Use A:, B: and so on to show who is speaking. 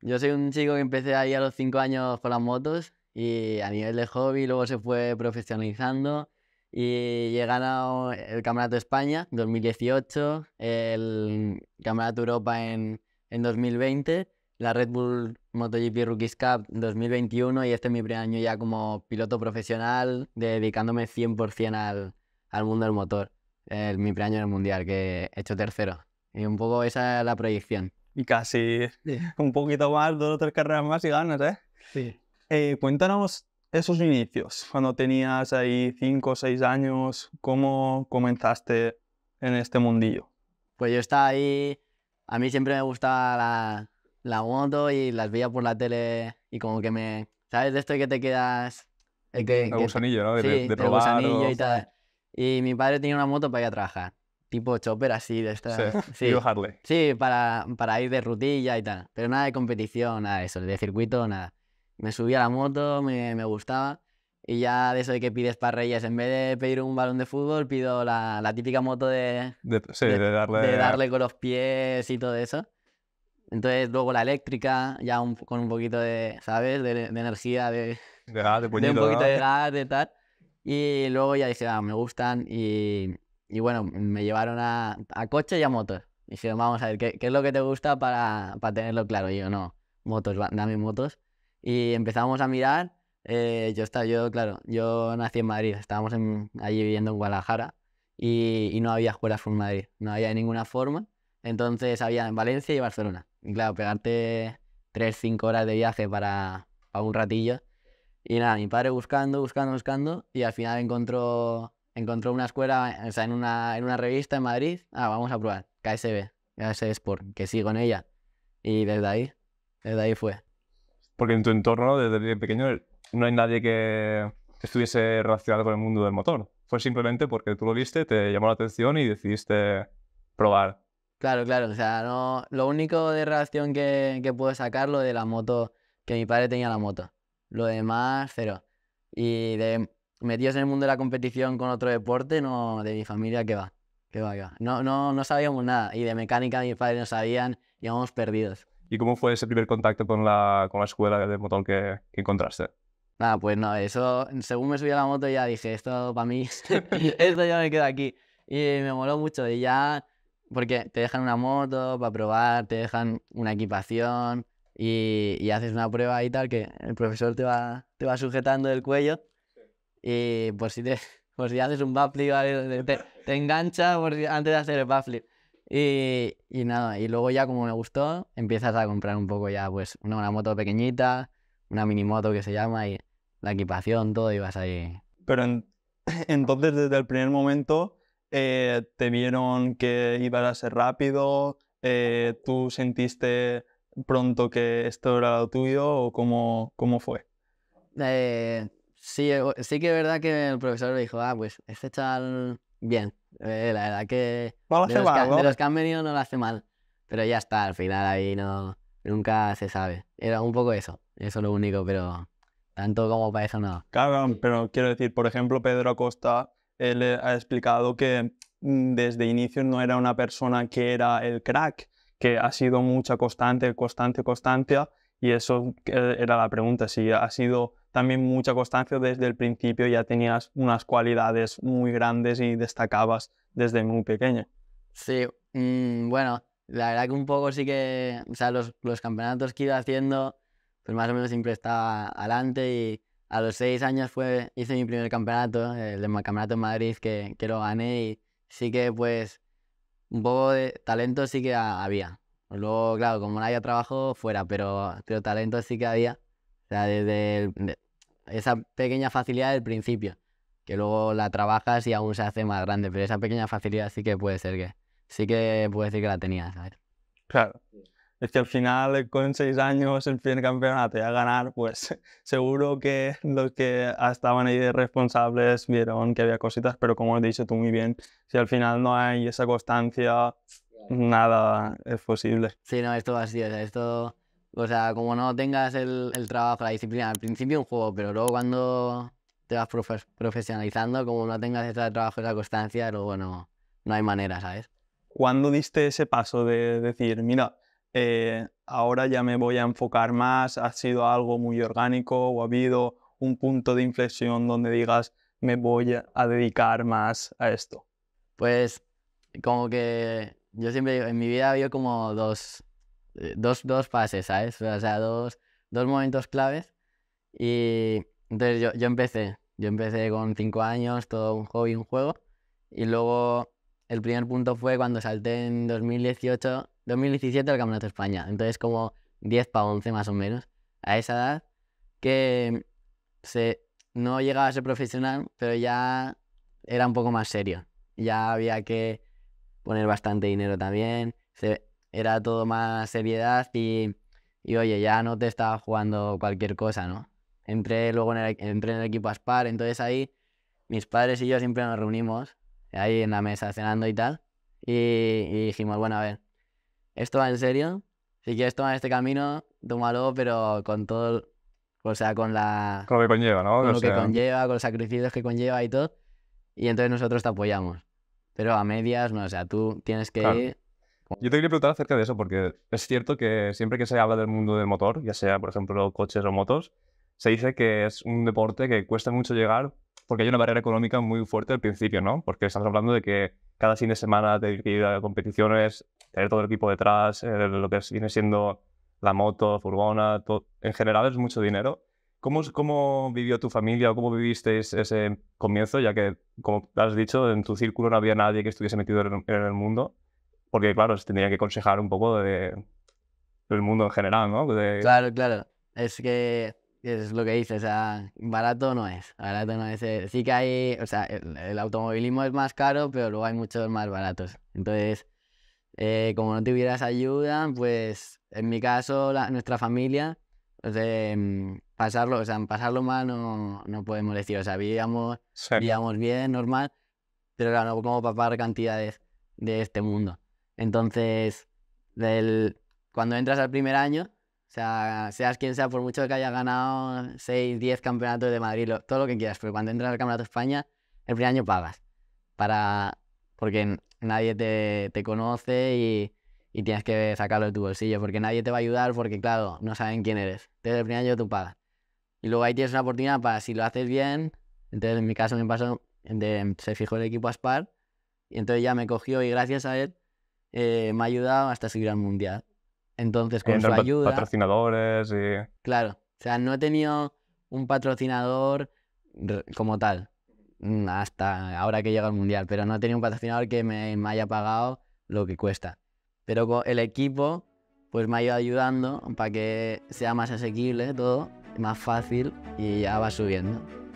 A: Yo soy un chico que empecé ahí a los 5 años con las motos y a nivel de hobby luego se fue profesionalizando y he ganado el Campeonato España 2018, el Campeonato Europa en, en 2020, la Red Bull MotoGP Rookies Cup 2021 y este es mi primer año ya como piloto profesional dedicándome 100% al, al mundo del motor. El, mi primer año en el Mundial
B: que he hecho tercero y un poco esa es la proyección y casi un poquito más, dos o tres carreras más y ganas, ¿eh? Sí. Eh, cuéntanos esos inicios, cuando tenías ahí cinco o seis años, ¿cómo comenzaste en este mundillo? Pues yo estaba ahí, a mí siempre me gustaba la, la moto
A: y las veía por la tele y como que me... ¿Sabes de esto que te quedas... Eh, el, que, el gusanillo, ¿no? De, sí, y tal. Y mi padre tenía una moto para ir a trabajar tipo chopper así de esta. Sí, para, para ir de rutilla y tal. Pero nada de competición, nada de eso, de circuito, nada. Me subía a la moto, me, me gustaba. Y ya de eso de que pides para en vez de pedir un balón de fútbol, pido la, la típica moto de,
C: de, sí, de, darle... de darle
A: con los pies y todo eso. Entonces luego la eléctrica, ya con un poquito de, ¿sabes? De, energía, de, de,
C: un poquito de
A: gas, de tal. Y luego ya dije, ah, me gustan y y bueno, me llevaron a, coche y a motos. Y dijeron, vamos a ver, ¿qué, es lo que te gusta para, para tenerlo claro? Y yo, no, motos, dame motos. Y empezamos a mirar. Eh, yo estaba, yo, claro, yo nací en Madrid, estábamos allí viviendo en Guadalajara y, no había escuelas en Madrid, no había de ninguna forma. Entonces había en Valencia y Barcelona. Y claro, pegarte 3-5 horas de viaje para, para un ratillo. Y nada, mi padre buscando, buscando, buscando y al final encontró encontró una escuela, o sea, en una, revista en Madrid. Ah, vamos a probar. KSB, KSB Sport, que sigo en ella. Y desde ahí, desde ahí fue.
C: Porque en tu entorno, desde pequeño, no hay nadie que estuviese relacionado con el mundo del motor. Fue simplemente porque tú lo viste, te llamó la atención y decidiste probar.
A: Claro, claro. O sea, no, lo único de relación que, que puedo sacar, lo de la moto, que mi padre tenía la moto. Lo demás, cero. Y de metidos en el mundo de la competición con otro deporte, no, de mi familia, que va, que va, No, no, no sabíamos nada. Y de mecánica mis padres no sabían, íbamos perdidos.
C: ¿Y cómo fue ese primer contacto con la, con la escuela de motor que, encontraste? Nada, ah, pues no, eso, según me subí la moto ya dije, esto para mí, esto ya me queda aquí. Y me moló mucho, y ya,
A: porque te dejan una moto para probar, te dejan una equipación, y, y, haces una prueba y tal, que el profesor te va, te va sujetando el cuello y por pues, si, te, pues, si haces un backflip, te, engancha antes de hacer el backflip. Y, y, nada, y luego ya como me gustó, empiezas a comprar un poco ya, pues, una, moto pequeñita, una mini moto que se llama, y la equipación, todo, y vas ahí.
B: Pero entonces desde el primer momento eh, te vieron que ibas a ser rápido, eh, tú sentiste pronto que esto era lo tuyo o cómo, cómo fue?
A: Eh, sí, eh, sí que es verdad que el profesor le dijo, ah, pues este chaval, bien, eh, la verdad que no de, los que han venido no lo hace mal, pero ya está, al final ahí no, nunca se sabe. Era un poco eso, eso es lo único, pero tanto como para eso no.
B: Claro, mm, pero quiero decir, por ejemplo, Pedro Acosta, él eh, ha explicado que mm, desde inicio no era una persona que era el crack, que ha sido mucha constante, constante, constancia, y eso eh, era la pregunta, si ha sido también mucha constancia desde el principio, ya tenías unas cualidades muy grandes y destacabas desde muy pequeña.
A: Sí, mm, bueno, la verdad que un poco sí que, o sea, los, campeonatos que iba haciendo, pues más o menos siempre estaba adelante y a los seis años fue, hice mi primer campeonato, el de campeonato en Madrid, que, que lo gané y sí que pues un poco de talento sí que había. Luego, claro, como no había trabajo, fuera, pero, pero talento sí que había. O sea, desde esa pequeña facilidad del principio, que luego la trabajas y aún se hace más grande, pero esa pequeña facilidad sí que puede ser que, sí que puede decir que la tenía,
B: Claro. Es que al final, con seis años, el primer campeonato y a ganar, pues seguro que los que estaban ahí responsables vieron que había cositas, pero como lo dicho tú muy bien, si al final no hay esa constancia, nada es posible. Sí, no, esto así, o sea, esto... O sea,
A: como no tengas el, el trabajo, la disciplina, al principio un juego, pero luego cuando te vas profesionalizando, como no tengas ese trabajo, esa constancia, luego no, no hay manera, ¿sabes?
B: ¿Cuándo diste ese paso de decir, mira, eh, ahora ya me voy a enfocar más, ha sido algo muy orgánico o ha habido un punto de inflexión donde digas, me voy a dedicar más a esto? Pues como
A: que yo siempre digo, en mi vida había como dos, eh, dos, dos pases, ¿sabes? O sea, dos, dos momentos claves. Y entonces yo, yo empecé, yo empecé con cinco años, todo un hobby, un juego. Y luego el primer punto fue cuando salté en 2018, 2017 al Campeonato de España. Entonces como 10 para 11 más o menos. A esa edad que se, no llegaba a ser profesional, pero ya era un poco más serio. Ya había que poner bastante dinero también. Se, era todo más seriedad y, y, oye, ya no te estaba jugando cualquier cosa, ¿no? Entré luego en el, en el equipo Aspar, entonces ahí mis padres y yo siempre nos reunimos, ahí en la mesa cenando y tal, y, dijimos, bueno, a ver, esto va en serio, si quieres tomar este camino, tómalo, pero con todo, o sea, con la...
C: Con lo que conlleva, ¿no? Con lo que conlleva,
A: con los sacrificios que conlleva y todo, y entonces nosotros te apoyamos pero a medias no, o sea, tú
C: tienes que ir... Yo te quería preguntar acerca de eso, porque es cierto que siempre que se habla del mundo del motor, ya sea, por ejemplo, coches o motos, se dice que es un deporte que cuesta mucho llegar porque hay una barrera económica muy fuerte al principio, ¿no? Porque estamos hablando de que cada fin de semana de que ir a competiciones, tener todo el equipo detrás, eh, lo que viene siendo la moto, furgona, todo, en general es mucho dinero. ¿Cómo, ¿Cómo vivió tu familia o cómo viviste ese comienzo? Ya que, como has dicho, en tu círculo no había nadie que estuviese metido en, el mundo, porque claro, se tendría que aconsejar un poco de, del mundo en general, ¿no? Claro, claro.
A: Es que es lo que dices, o sea, barato no es, barato no es. Eh, sí que hay, o sea, el, automovilismo es más caro, pero luego hay muchos más baratos. Entonces, eh, como no tuvieras ayuda, pues en mi caso, nuestra familia de mm, pasarlo, o sea, pasarlo mal no, no podemos decir, o sea, vivíamos, bien, normal, pero no como pagar cantidades de este mundo. Entonces, del, cuando entras al primer año, o sea, seas quien sea, por mucho que hayas ganado 6, 10 campeonatos de Madrid, todo lo que quieras, pero cuando entras al Campeonato de España, el primer año pagas, para, porque nadie te conoce y y tienes que sacarlo de tu bolsillo porque nadie te va a ayudar porque, claro, no saben quién eres. Entonces, el primer año tú pagas. Y luego ahí tienes una oportunidad para, si lo haces bien, entonces en mi caso me pasó, se fijó el equipo Aspar y entonces ya me cogió y gracias a él eh, me ha ayudado hasta subir al Mundial. Entonces, con Entre ayuda...
C: patrocinadores y...
A: Claro. O sea, no he tenido un patrocinador como tal mm, hasta ahora que llega al Mundial, pero no he tenido un patrocinador que me haya pagado lo que cuesta. Pero el equipo pues me ha ido ayudando para que sea más asequible todo, más fácil y ya va subiendo.